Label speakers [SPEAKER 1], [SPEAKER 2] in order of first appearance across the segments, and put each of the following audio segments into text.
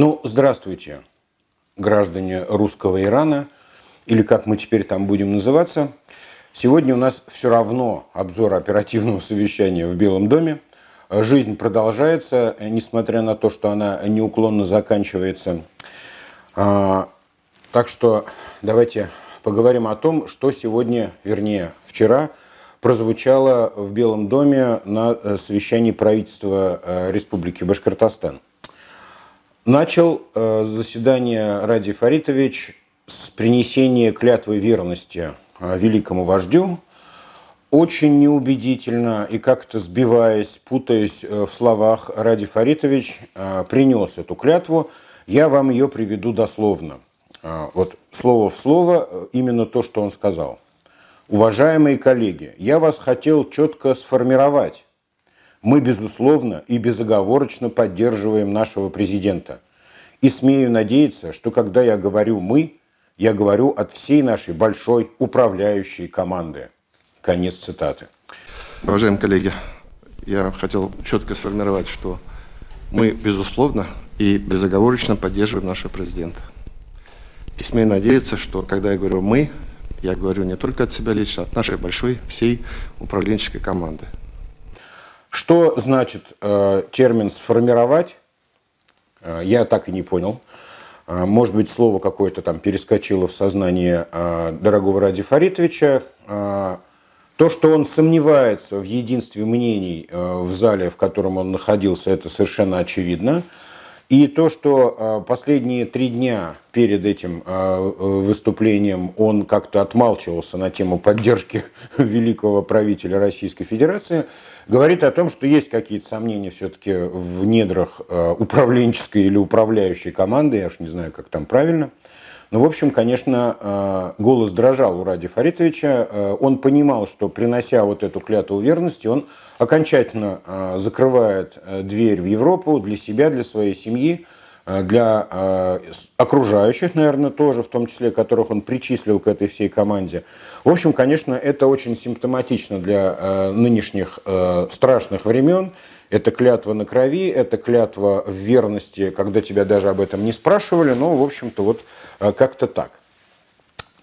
[SPEAKER 1] Ну, здравствуйте, граждане русского Ирана, или как мы теперь там будем называться. Сегодня у нас все равно обзор оперативного совещания в Белом доме. Жизнь продолжается, несмотря на то, что она неуклонно заканчивается. А, так что давайте поговорим о том, что сегодня, вернее, вчера прозвучало в Белом доме на э, совещании правительства э, Республики Башкортостан. Начал э, заседание Ради Фаритович с принесения клятвы верности э, великому вождю. Очень неубедительно и как-то сбиваясь, путаясь э, в словах, Ради Фаритович принес эту клятву. Я вам ее приведу дословно. Вот слово в слово именно то, что он сказал. Уважаемые коллеги, я вас хотел четко сформировать мы, безусловно, и безоговорочно поддерживаем нашего президента. И смею надеяться, что когда я говорю «мы», я говорю от всей нашей большой управляющей команды. Конец цитаты. Уважаемые коллеги, я хотел четко сформировать, что мы, безусловно, и безоговорочно поддерживаем нашего президента. И смею надеяться, что когда я говорю «мы», я говорю не только от себя лично, а от нашей большой всей управленческой команды. Что значит э, термин «сформировать»? Э, я так и не понял. Э, может быть, слово какое-то там перескочило в сознание э, дорогого Ради Фаритовича. Э, то, что он сомневается в единстве мнений э, в зале, в котором он находился, это совершенно очевидно. И то, что э, последние три дня перед этим э, э, выступлением он как-то отмалчивался на тему поддержки великого правителя Российской Федерации, говорит о том, что есть какие-то сомнения все-таки в недрах управленческой или управляющей команды, я уж не знаю, как там правильно – ну, в общем, конечно, э, голос дрожал у Ради Фаритовича. Э, он понимал, что принося вот эту клятву верности, он окончательно э, закрывает дверь в Европу для себя, для своей семьи, для окружающих, наверное, тоже, в том числе которых он причислил к этой всей команде. В общем, конечно, это очень симптоматично для нынешних страшных времен. Это клятва на крови, это клятва в верности, когда тебя даже об этом не спрашивали, но, ну, в общем-то, вот Э, как-то так.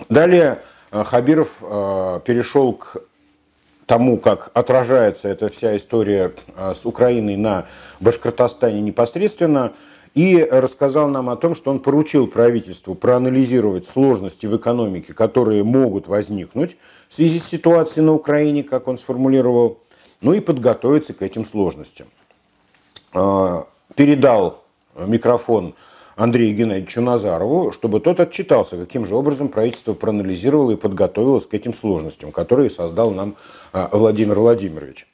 [SPEAKER 1] Далее э, Хабиров э, перешел к тому, как отражается эта вся история с Украиной на Башкортостане непосредственно, и рассказал нам о том, что он поручил правительству проанализировать сложности в экономике, которые могут возникнуть в связи с ситуацией на Украине, как он сформулировал, ну и подготовиться к этим сложностям. Передал микрофон Андрею Геннадьевичу Назарову, чтобы тот отчитался, каким же образом правительство проанализировало и подготовилось к этим сложностям, которые создал нам а, Владимир Владимирович.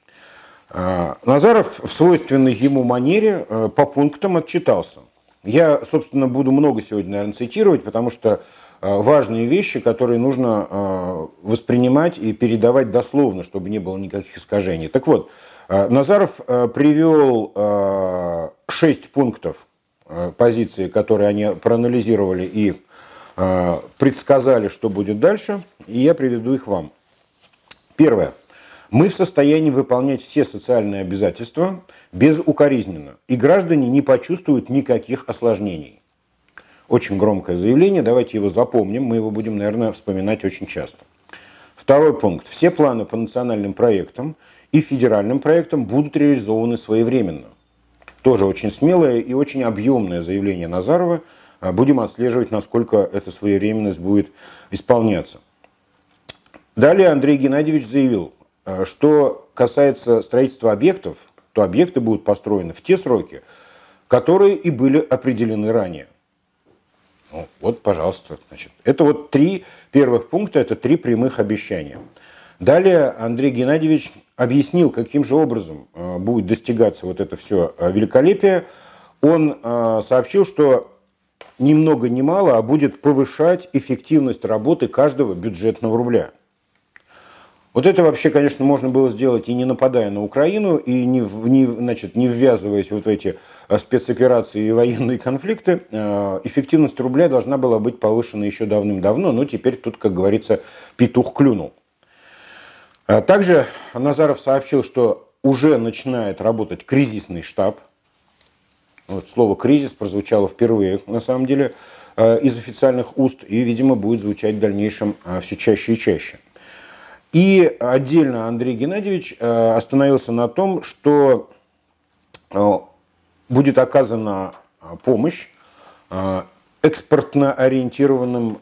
[SPEAKER 1] А, Назаров в свойственной ему манере а, по пунктам отчитался. Я, собственно, буду много сегодня, наверное, цитировать, потому что важные вещи, которые нужно воспринимать и передавать дословно, чтобы не было никаких искажений. Так вот, Назаров привел шесть пунктов Э, позиции, которые они проанализировали и э, предсказали, что будет дальше, и я приведу их вам. Первое. Мы в состоянии выполнять все социальные обязательства безукоризненно, и граждане не почувствуют никаких осложнений. Очень громкое заявление, давайте его запомним, мы его будем, наверное, вспоминать очень часто. Второй пункт. Все планы по национальным проектам и федеральным проектам будут реализованы своевременно – тоже очень смелое и очень объемное заявление Назарова. А, будем отслеживать, насколько эта своевременность будет исполняться. Далее Андрей Геннадьевич заявил, а, что касается строительства объектов, то объекты будут построены в те сроки, которые и были определены ранее. Ну, вот, пожалуйста. Значит, это вот три первых пункта, это три прямых обещания. Далее Андрей Геннадьевич объяснил, каким же образом э, будет достигаться вот это все э, великолепие. Он э, сообщил, что ни много ни мало, а будет повышать эффективность работы каждого бюджетного рубля. Вот это вообще, конечно, можно было сделать и не нападая на Украину, и не, не, значит, не ввязываясь вот в эти спецоперации и военные конфликты. Эффективность рубля должна была быть повышена еще давным-давно, но теперь тут, как говорится, петух клюнул. А также Назаров сообщил, что уже начинает работать кризисный штаб. Вот слово «кризис» прозвучало впервые, на самом деле, э, из официальных уст и, видимо, будет звучать в дальнейшем э, все чаще и чаще. И отдельно Андрей Геннадьевич э, остановился на том, что будет оказана помощь экспортно ориентированным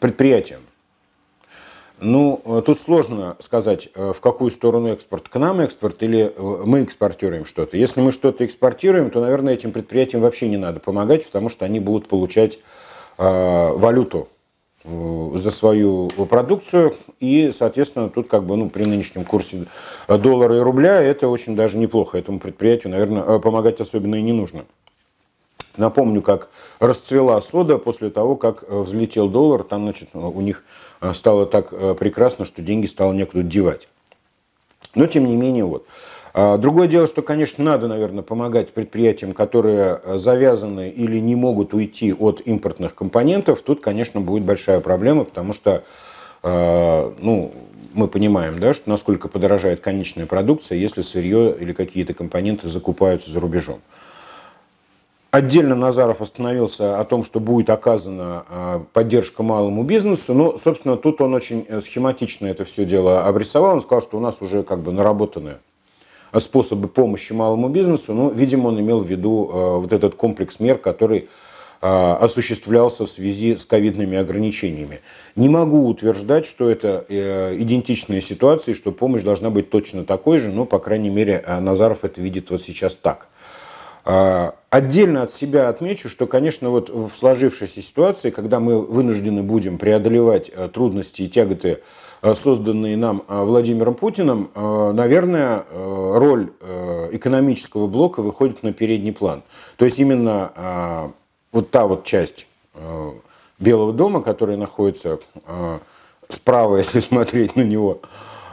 [SPEAKER 1] предприятиям. Ну, э, тут сложно сказать, э, в какую сторону экспорт. К нам экспорт или э, мы экспортируем что-то. Если мы что-то экспортируем, то, наверное, этим предприятиям вообще не надо помогать, потому что они будут получать э, валюту за свою продукцию. И, соответственно, тут как бы ну, при нынешнем курсе доллара и рубля это очень даже неплохо. Этому предприятию, наверное, помогать особенно и не нужно. Напомню, как расцвела сода после того, как э, взлетел доллар. Там, значит, э, у них э, стало так прекрасно, что деньги стало некуда девать. Но, тем не менее, вот. А, другое дело, что, конечно, надо, наверное, помогать предприятиям, которые завязаны или не могут уйти от импортных компонентов. Тут, конечно, будет большая проблема, потому что ну, мы понимаем, да, что насколько подорожает конечная продукция, если сырье или какие-то компоненты закупаются за рубежом. Отдельно Назаров остановился о том, что будет оказана а, поддержка малому бизнесу. Но, ну, собственно, тут он очень э, схематично это все дело обрисовал. Он сказал, что у нас уже как бы наработаны э, способы помощи малому бизнесу. Ну, видимо, он имел в виду э, вот этот комплекс мер, который а, осуществлялся в связи с ковидными ограничениями. Не могу утверждать, что это идентичные ситуации, что помощь должна быть точно такой же, но, по крайней мере, Назаров это видит вот сейчас так – а, отдельно от себя отмечу, что, конечно, вот в сложившейся ситуации, когда мы вынуждены будем преодолевать э, трудности и тяготы, э, созданные нам э, Владимиром Путиным, наверное, роль экономического блока выходит на передний план. То есть именно вот та вот часть Белого дома, которая находится справа, если смотреть на него,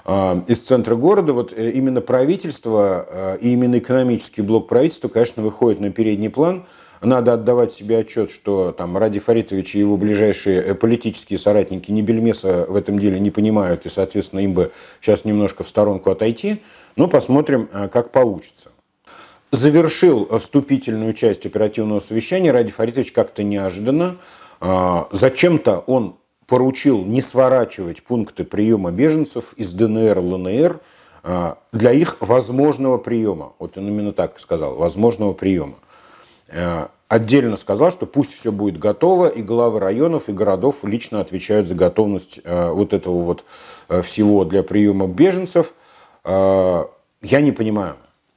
[SPEAKER 1] Э, из центра города, вот э, именно правительство э, и именно экономический блок правительства, конечно, выходит на передний план. Надо отдавать себе отчет, что там Ради Фаритович и его ближайшие политические соратники не бельмеса в этом деле не понимают, и, соответственно, им бы сейчас немножко в сторонку отойти. Но посмотрим, как получится. Завершил вступительную часть оперативного совещания Ради Фаритович как-то неожиданно. Зачем-то он поручил не сворачивать пункты приема беженцев из ДНР, ЛНР а, для их возможного приема. Вот он именно так сказал, возможного приема. Э, отдельно сказал, что пусть все будет готово, и главы районов и городов лично отвечают за готовность э, вот этого вот э, всего для приема беженцев. Я не понимаю.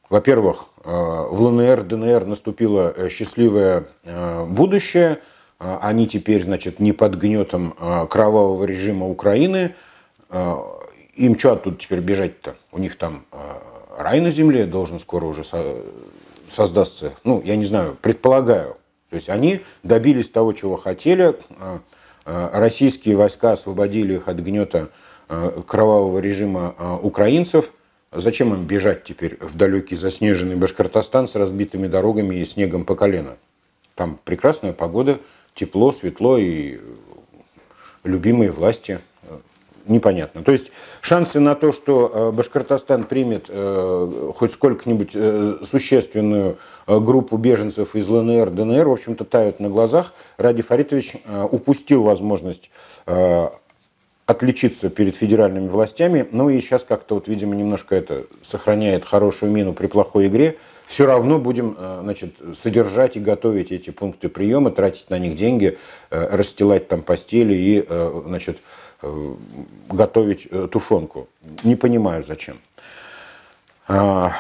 [SPEAKER 1] Во-первых, в ЛНР, ДНР наступило счастливое будущее – а они теперь, значит, не под гнетом а, кровавого режима Украины. А, им что тут теперь бежать-то? У них там рай на земле должен скоро уже создаться. Ну, я не знаю, предполагаю. То есть они добились того, чего хотели. Российские войска освободили их от гнета кровавого режима украинцев. Зачем им бежать теперь в далекий заснеженный Башкортостан с разбитыми дорогами и снегом по колено? Там прекрасная погода, тепло, светло и любимые власти непонятно. То есть шансы на то, что э, Башкортостан примет э, хоть сколько-нибудь э, существенную группу беженцев из ЛНР, ДНР, в общем-то, тают на глазах. Ради Фаритович упустил возможность отличиться перед федеральными властями, ну и сейчас как-то вот, видимо, немножко это сохраняет хорошую мину при плохой игре, все равно будем э, значит, содержать и готовить эти пункты приема, тратить на них деньги, э, расстилать там постели и э, значит, готовить тушенку. Не понимаю, зачем. А,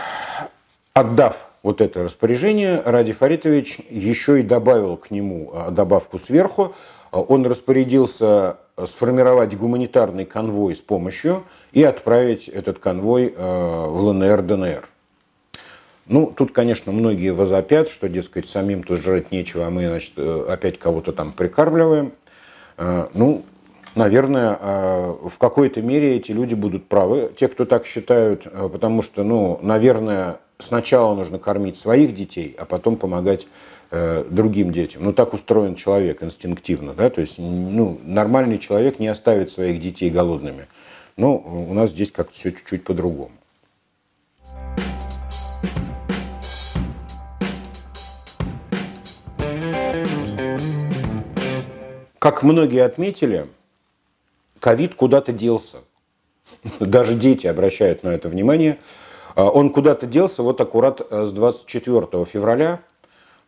[SPEAKER 1] отдав вот это распоряжение, Ради Фаритович еще и добавил к нему добавку сверху. Он распорядился сформировать гуманитарный конвой с помощью и отправить этот конвой в ЛНР-ДНР. Ну, тут, конечно, многие возопят, что, дескать, самим тут жрать нечего, а мы, значит, э, опять кого-то там прикармливаем. Э, ну, наверное, э, в какой-то мере эти люди будут правы, те, кто так считают, потому что, ну, наверное, сначала нужно кормить своих детей, а потом помогать другим детям. Ну, так устроен человек инстинктивно, да, то есть, ну, нормальный человек не оставит своих детей голодными. Но ну, у нас здесь как-то все чуть-чуть по-другому. Как многие отметили, ковид куда-то делся. Даже дети обращают на это внимание. А, он куда-то делся, вот аккурат э, с 24 февраля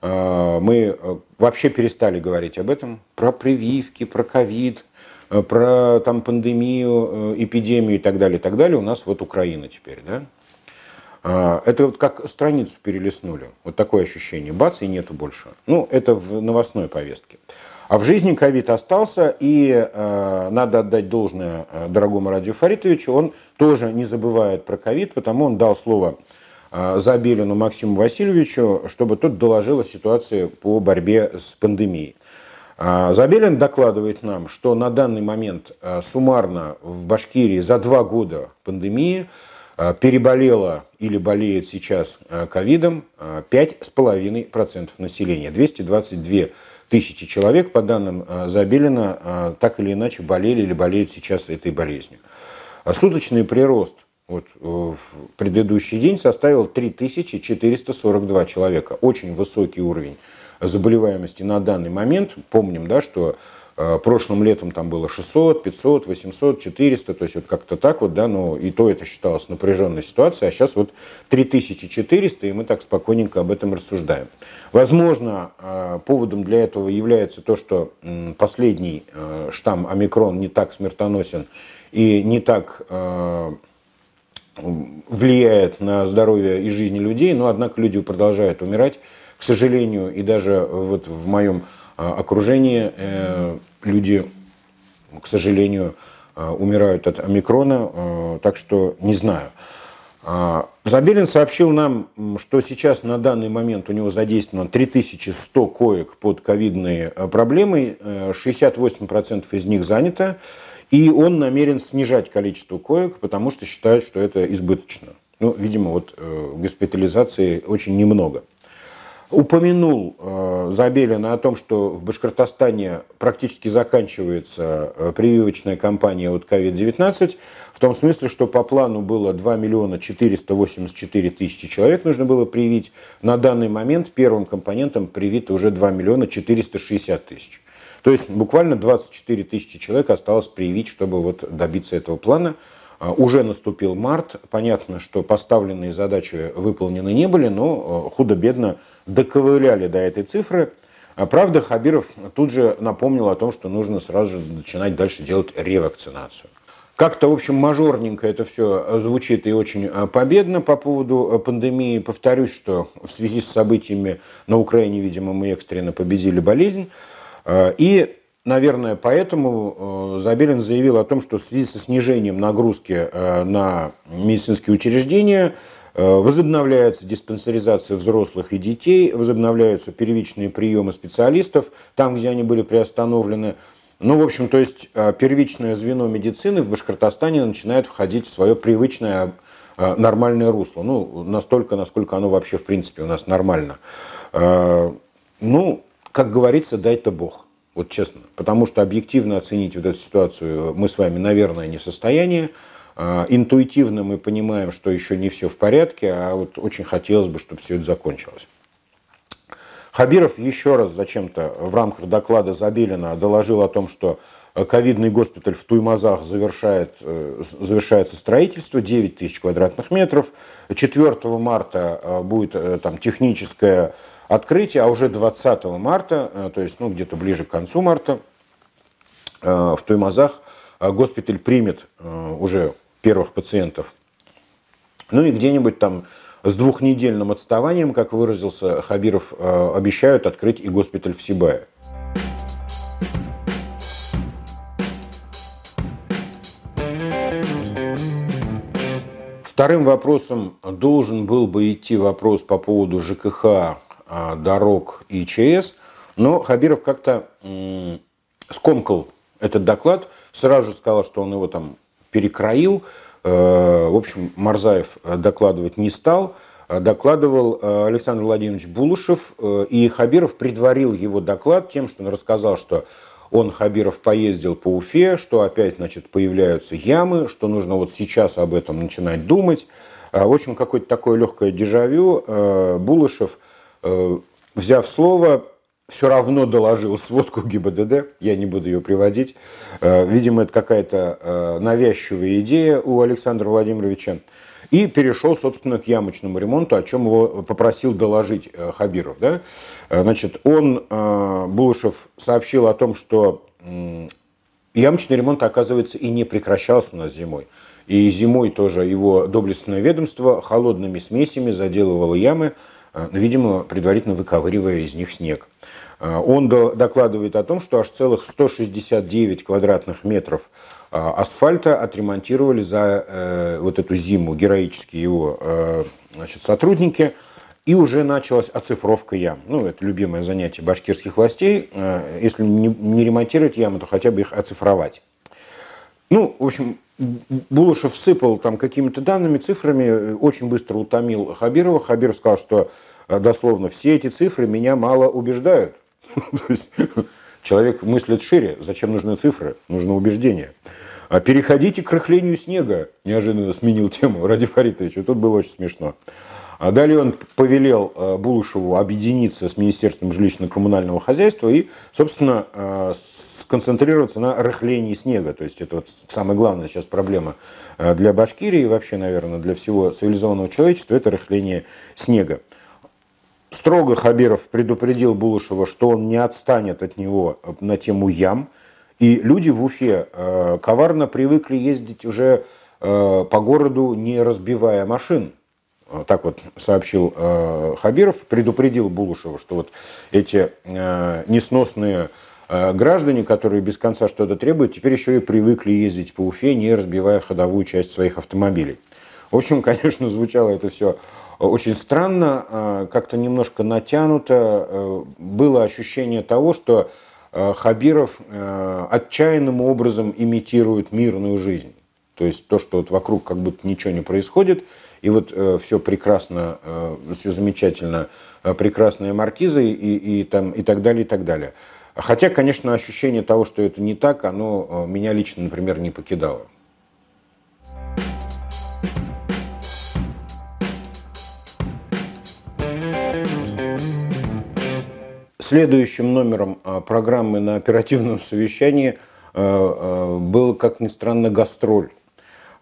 [SPEAKER 1] а, мы э, вообще перестали говорить об этом, про прививки, про ковид, э, про там, пандемию, эпидемию и так далее, и так далее. У нас вот Украина теперь, да? А, это вот как страницу перелистнули. Вот такое ощущение. Бац, и нету больше. Ну, это в новостной повестке. А в жизни ковид остался, и э, надо отдать должное э, дорогому Радию Фаритовичу, он тоже не забывает про ковид, потому он дал слово э, Забелину Максиму Васильевичу, чтобы тот доложил о ситуации по борьбе с пандемией. Э, Забелин докладывает нам, что на данный момент э, суммарно в Башкирии за два года пандемии э, переболело или болеет сейчас э, ковидом 5,5% населения, 222 тысячи человек, по данным э, Забелина, э, так или иначе болели или болеют сейчас этой болезнью. А суточный прирост вот, э, в предыдущий день составил 3442 человека. Очень высокий уровень заболеваемости на данный момент. Помним, да, что Э, прошлым летом там было 600, 500, 800, 400, то есть вот как-то так вот, да, но и то это считалось напряженной ситуацией, а сейчас вот 3400, и мы так спокойненько об этом рассуждаем. Возможно, э, поводом для этого является то, что последний э, штамм омикрон не так смертоносен и не так влияет на здоровье и жизнь людей, но однако люди продолжают умирать, к сожалению, и даже вот в моем а, окружении э, люди, к сожалению, э, умирают от омикрона, э, так что не знаю. А, Забелин сообщил нам, что сейчас на данный момент у него задействовано 3100 коек под ковидные проблемы, 68% из них занято, и он намерен снижать количество коек, потому что считает, что это избыточно. Ну, видимо, вот госпитализации очень немного упомянул э, Забелина о том, что в Башкортостане практически заканчивается э, прививочная кампания от COVID-19, в том смысле, что по плану было 2 миллиона 484 тысячи человек нужно было привить. На данный момент первым компонентом привито уже 2 миллиона 460 тысяч. То есть буквально 24 тысячи человек осталось привить, чтобы вот добиться этого плана. А, уже наступил март, понятно, что поставленные задачи выполнены не были, но а, худо-бедно доковыляли до этой цифры. А, правда, Хабиров тут же напомнил о том, что нужно сразу же начинать дальше делать ревакцинацию. Как-то, в общем, мажорненько это все звучит и очень победно по поводу пандемии. Повторюсь, что в связи с событиями на Украине, видимо, мы экстренно победили болезнь. И Наверное, поэтому э, Забелин заявил о том, что в связи со снижением нагрузки э, на медицинские учреждения э, возобновляется диспансеризация взрослых и детей, возобновляются первичные приемы специалистов там, где они были приостановлены. Ну, в общем, то есть первичное звено медицины в Башкортостане начинает входить в свое привычное нормальное русло. Ну, настолько, насколько оно вообще, в принципе, у нас нормально. Ну, как говорится, дай-то Бог. Вот честно. Потому что объективно оценить вот эту ситуацию э, мы с вами, наверное, не в состоянии. А, интуитивно мы понимаем, что еще не все в порядке, а вот очень хотелось бы, чтобы все это закончилось. Хабиров еще раз зачем-то в рамках доклада Забелина доложил о том, что э, ковидный госпиталь в Туймазах завершает, э, завершается строительство, 9 тысяч квадратных метров. 4 марта будет там техническое открытие, а уже 20 марта, э, то есть ну, где-то ближе к концу марта, э, в Туймазах э, госпиталь примет уже первых пациентов. Ну и где-нибудь там с двухнедельным отставанием, как выразился Хабиров, обещают открыть и госпиталь в Сибае. Вторым вопросом должен был бы идти вопрос по поводу ЖКХ а. А, дорог и ЧС, но Хабиров как-то скомкал этот доклад, сразу же сказал, что он его там перекроил. Э, в общем, Марзаев э, докладывать не стал. Э, докладывал Александр Владимирович Булушев, и Хабиров предварил его доклад тем, что он рассказал, что он, Хабиров, поездил по Уфе, что опять, значит, появляются ямы, что нужно вот сейчас об этом начинать думать. В общем, какое-то такое легкое дежавю. Булышев Э, взяв слово, все равно доложил сводку ГИБДД, я не буду ее приводить. Э, видимо, это какая-то э, навязчивая идея у Александра Владимировича. И перешел, собственно, к ямочному ремонту, о чем его попросил доложить Хабиров. Да? Значит, он, Булышев, сообщил о том, что ямочный ремонт, оказывается, и не прекращался у нас зимой. И зимой тоже его доблестное ведомство холодными смесями заделывало ямы, Э, ну, видимо, предварительно выковыривая из них снег. Э, он докладывает о том, что аж целых 169 квадратных метров э, асфальта отремонтировали за вот эту зиму героические его значит, сотрудники. И уже началась оцифровка ям. Ну, это любимое занятие башкирских властей. Если не ремонтировать ямы, то хотя бы их оцифровать. Ну, в общем, Булышев сыпал там какими-то данными, цифрами, э, очень быстро утомил Хабирова. Хабиров сказал, что э, дословно все эти цифры меня мало убеждают. То есть человек мыслит шире. Зачем нужны цифры? Нужно убеждение. А переходите к рыхлению снега. Неожиданно сменил тему Ради Фаритовича. Тут было очень смешно. А далее он повелел э, Булышеву объединиться с Министерством жилищно-коммунального хозяйства и, собственно, сконцентрироваться на рыхлении снега. То есть это вот самая главная сейчас проблема э, для Башкирии и вообще, наверное, для всего цивилизованного человечества – это рыхление снега. Строго Хабиров предупредил Булышева, что он не отстанет от него э, на тему ям. И люди в Уфе э, коварно привыкли ездить уже по городу, не разбивая машин так вот сообщил э, Хабиров, предупредил Булушева, что вот эти э, несносные а граждане, которые без конца что-то требуют, теперь еще и привыкли ездить по Уфе, не разбивая ходовую часть своих автомобилей. В общем, конечно, звучало это все очень странно, а как-то немножко натянуто. Э, было ощущение того, что э, Хабиров э, отчаянным образом имитирует мирную жизнь. То есть то, что вот вокруг как будто ничего не происходит, и вот все прекрасно, все замечательно, прекрасные маркизы и, и, там, и так далее, и так далее. Хотя, конечно, ощущение того, что это не так, оно э, меня лично, например, не покидало. Следующим номером э, программы на оперативном совещании э, был, как ни странно, гастроль.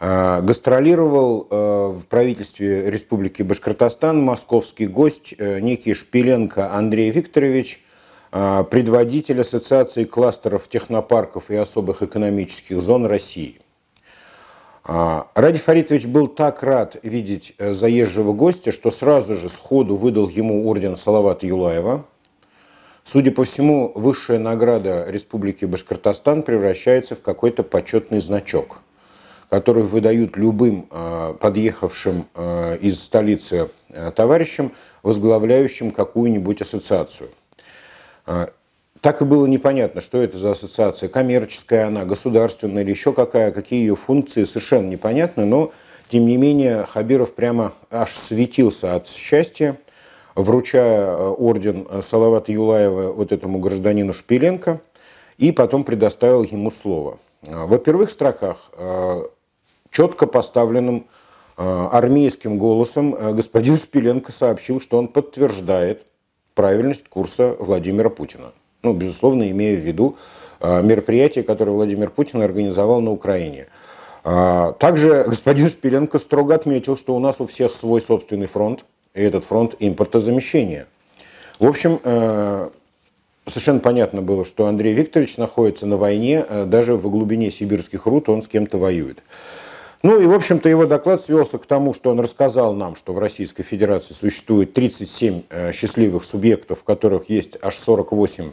[SPEAKER 1] Гастролировал в правительстве Республики Башкортостан московский гость некий Шпиленко Андрей Викторович – Э, предводитель Ассоциации кластеров технопарков и особых экономических зон России. А, Ради Фаритович был так рад видеть э, заезжего гостя, что сразу же сходу выдал ему орден Салавата Юлаева. Судя по всему, высшая награда Республики Башкортостан превращается в какой-то почетный значок, который выдают любым э, подъехавшим из столицы товарищам, возглавляющим какую-нибудь ассоциацию. А, так и было непонятно, что это за ассоциация, коммерческая она, государственная или еще какая, какие ее функции, совершенно непонятно, но тем не менее Хабиров прямо аж светился от счастья, вручая э, орден э, Салавата Юлаева вот этому гражданину Шпиленко, и потом предоставил ему слово. А, Во первых строках э, четко поставленным армейским голосом господин Шпиленко сообщил, что он подтверждает – правильность курса Владимира Путина. Ну, безусловно, имея в виду а, мероприятие, которое Владимир Путин организовал на Украине. А, также господин Шпиленко строго отметил, что у нас у всех свой собственный фронт, и этот фронт импортозамещения. В общем, а, совершенно понятно было, что Андрей Викторович находится на войне, даже в глубине сибирских рут он с кем-то воюет. Ну и, в общем-то, его доклад свелся к тому, что он рассказал нам, что в Российской Федерации существует 37 э, счастливых субъектов, в которых есть аж 48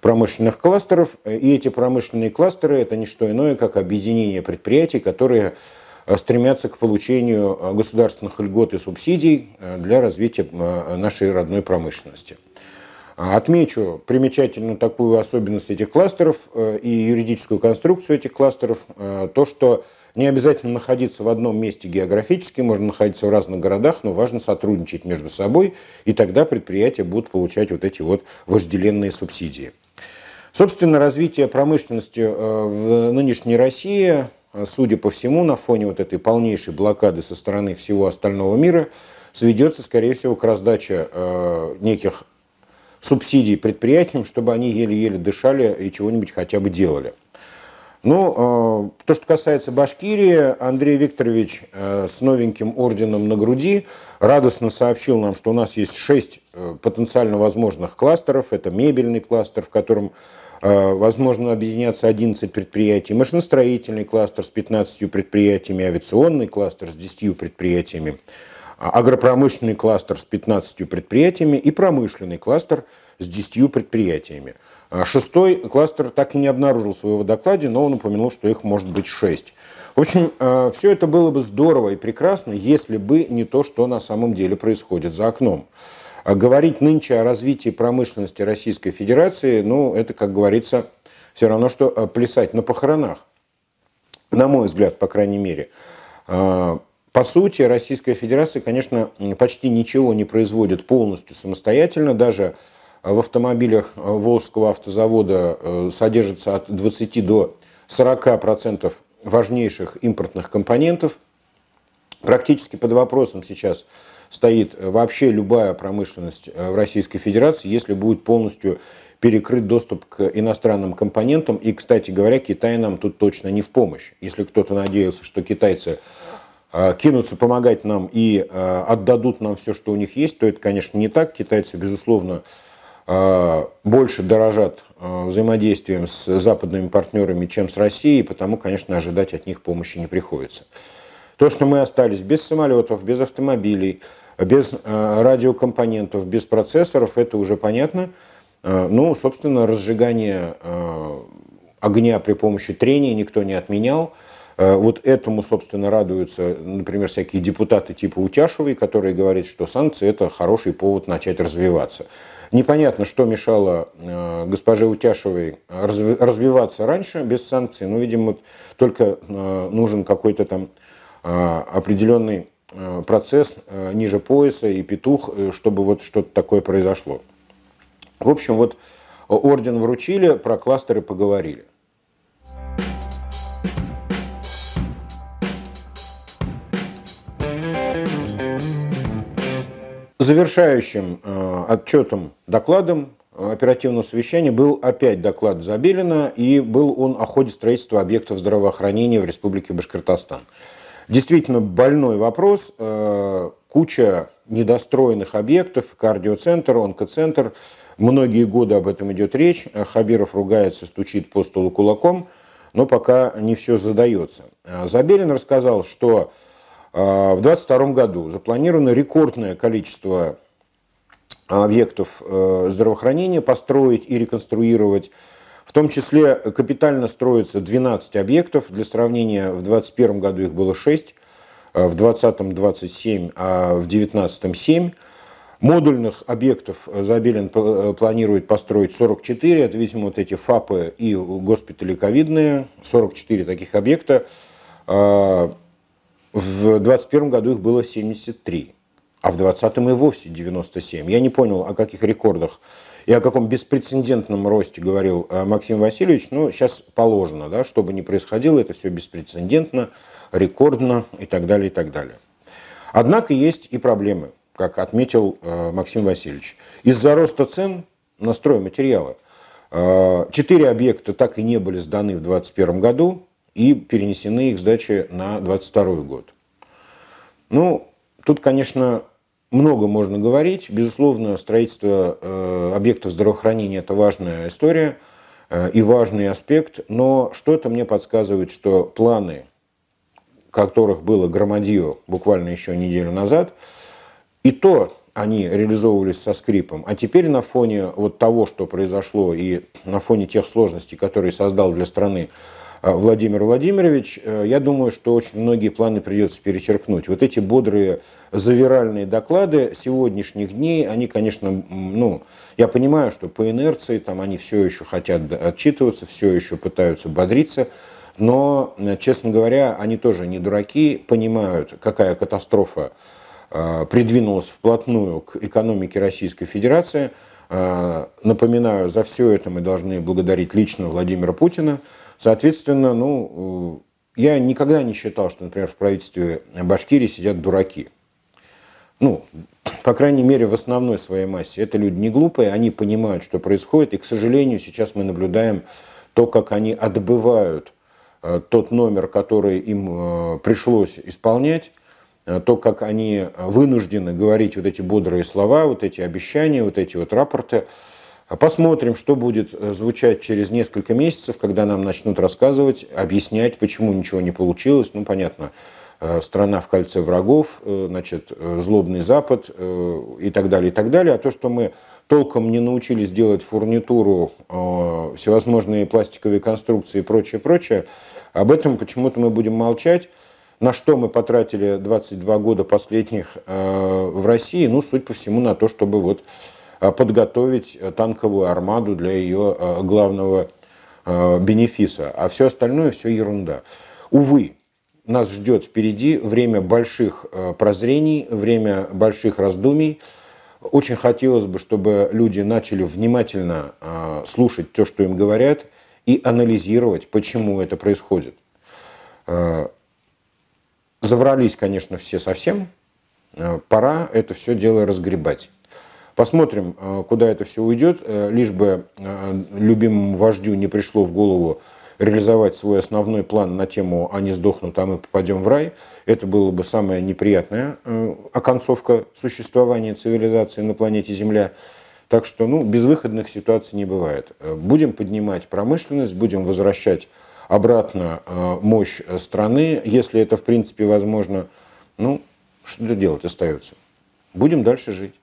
[SPEAKER 1] промышленных кластеров. И эти промышленные кластеры – это не что иное, как объединение предприятий, которые э, стремятся к получению э, государственных льгот и субсидий для развития нашей родной промышленности. Отмечу примечательную такую особенность этих кластеров и юридическую конструкцию этих кластеров, то, что не обязательно находиться в одном месте географически, можно находиться в разных городах, но важно сотрудничать между собой, и тогда предприятия будут получать вот эти вот вожделенные субсидии. Собственно, развитие промышленности э, в нынешней России, э, судя по всему, на фоне вот этой полнейшей блокады со стороны всего остального мира, сведется, скорее всего, к раздаче э, неких субсидий предприятиям, чтобы они еле-еле дышали и чего-нибудь хотя бы делали. Ну, а, то, что касается Башкирии, Андрей Викторович э, с новеньким орденом на груди радостно сообщил нам, что у нас есть шесть э, потенциально возможных кластеров. Это мебельный кластер, в котором э, возможно объединяться 11 предприятий, машиностроительный кластер с 15 предприятиями, авиационный кластер с 10 предприятиями, а, агропромышленный кластер с 15 предприятиями и промышленный кластер с 10 предприятиями. А шестой кластер так и не обнаружил в своем докладе, но он упомянул, что их может быть шесть. В общем, э, все это было бы здорово и прекрасно, если бы не то, что на самом деле происходит за окном. А говорить нынче о развитии промышленности Российской Федерации, ну, это, как говорится, все равно, что э, плясать на похоронах. На мой взгляд, по крайней мере. А, по сути, Российская Федерация, конечно, почти ничего не производит полностью самостоятельно, даже а в автомобилях э, Волжского автозавода э, содержится от 20 до 40% процентов важнейших импортных компонентов. Практически под вопросом сейчас стоит э, вообще любая промышленность в Российской Федерации, если будет полностью перекрыт доступ к иностранным компонентам. И, кстати говоря, Китай нам тут точно не в помощь. Если кто-то надеялся, что китайцы кинутся помогать нам и отдадут нам все, что у них есть, то это, конечно, не так. Китайцы, безусловно, а, больше дорожат а, взаимодействием с западными партнерами, чем с Россией, потому, конечно, ожидать от них помощи не приходится. То, что мы остались без самолетов, без автомобилей, без а, радиокомпонентов, без процессоров, это уже понятно. Ну, собственно, разжигание огня при помощи трения никто не отменял. Э, вот этому, собственно, радуются, например, всякие депутаты типа Утяшевой, которые говорят, что санкции – это хороший повод начать развиваться. Непонятно, что мешало э, госпоже Утяшевой развиваться раньше без санкций, Ну, видимо, только э, нужен какой-то там определенный процесс ниже пояса и петух, чтобы вот что-то такое произошло. В общем, вот орден вручили, про кластеры поговорили. Завершающим э, отчетом, докладом э, оперативного совещания был опять доклад Забелина, и был он о ходе строительства объектов здравоохранения в Республике Башкортостан. Действительно больной вопрос, э, куча недостроенных объектов, кардиоцентр, онкоцентр, многие годы об этом идет речь, Хабиров ругается, стучит по столу кулаком, но пока не все задается. Забелин рассказал, что а, в 2022 году запланировано рекордное количество а, объектов э, здравоохранения построить и реконструировать. В том числе капитально строится 12 объектов. Для сравнения, в 2021 году их было 6, в 2020 27, а в 2019 7. А Модульных объектов э, Забелин э, планирует построить 44, это, видимо, вот эти ФАПы и госпитали ковидные, 44 таких объекта. В 2021 году их было 73, а в 2020 и вовсе 97. Я не понял, о каких рекордах и о каком беспрецедентном росте говорил э, Максим Васильевич. Ну, сейчас положено, да, что бы ни происходило, это все беспрецедентно, рекордно и так далее, и так далее. Однако есть и проблемы, как отметил э, Максим Васильевич. Из-за роста цен на стройматериалы э, четыре объекта так и не были сданы в 2021 году, и перенесены их сдачи на 2022 год. Ну, тут, конечно, много можно говорить. Безусловно, строительство э, объектов здравоохранения – это важная история э, и важный аспект, но что-то мне подсказывает, что планы, которых было громадье буквально еще неделю назад, и то они реализовывались со скрипом. А теперь на фоне вот того, что произошло, и на фоне тех сложностей, которые создал для страны а, Владимир Владимирович, э, я думаю, что очень многие планы придется перечеркнуть. Вот эти бодрые завиральные доклады сегодняшних дней, они, конечно, ну, я понимаю, что по инерции там они все еще хотят отчитываться, все еще пытаются бодриться, но, э, честно говоря, они тоже не дураки, понимают, какая катастрофа э, придвинулась вплотную к экономике Российской Федерации. Напоминаю, за все это мы должны благодарить лично Владимира Путина – Соответственно, ну, э, я никогда не считал, что, например, в правительстве Башкирии сидят дураки. Ну, по крайней мере, в основной своей массе. Это люди не глупые, они понимают, что происходит. И, к сожалению, сейчас мы наблюдаем то, как они отбывают э, тот номер, который им э, пришлось исполнять, то, как они вынуждены говорить вот эти бодрые слова, вот эти обещания, вот эти вот рапорты. А посмотрим, что будет э, звучать через несколько месяцев, когда нам начнут рассказывать, объяснять, почему ничего не получилось. Ну, понятно, э, страна в кольце врагов, э, значит, злобный Запад и так далее, и так далее. А то, что мы толком не научились делать фурнитуру, всевозможные пластиковые конструкции и прочее, прочее, об этом почему-то мы будем молчать. На что мы потратили 22 года последних в России? Ну, суть по всему, на то, чтобы вот Э, подготовить э, танковую армаду для ее э, главного бенефиса. А все остальное все ерунда. Увы, нас ждет впереди время больших прозрений, время больших раздумий. Очень хотелось бы, чтобы люди начали внимательно слушать то, что им говорят, и анализировать, почему это происходит. Заврались, конечно, все совсем. Пора это все дело разгребать. Посмотрим, э, куда это все уйдет, э, лишь бы э, любимому вождю не пришло в голову реализовать свой основной план на тему «они сдохнут, а мы попадем в рай». Это было бы самая неприятная оконцовка существования цивилизации на планете Земля. Так что ну, безвыходных ситуаций не бывает. Будем поднимать промышленность, будем возвращать обратно мощь страны, если это в принципе возможно. Ну, что делать остается? Будем дальше жить.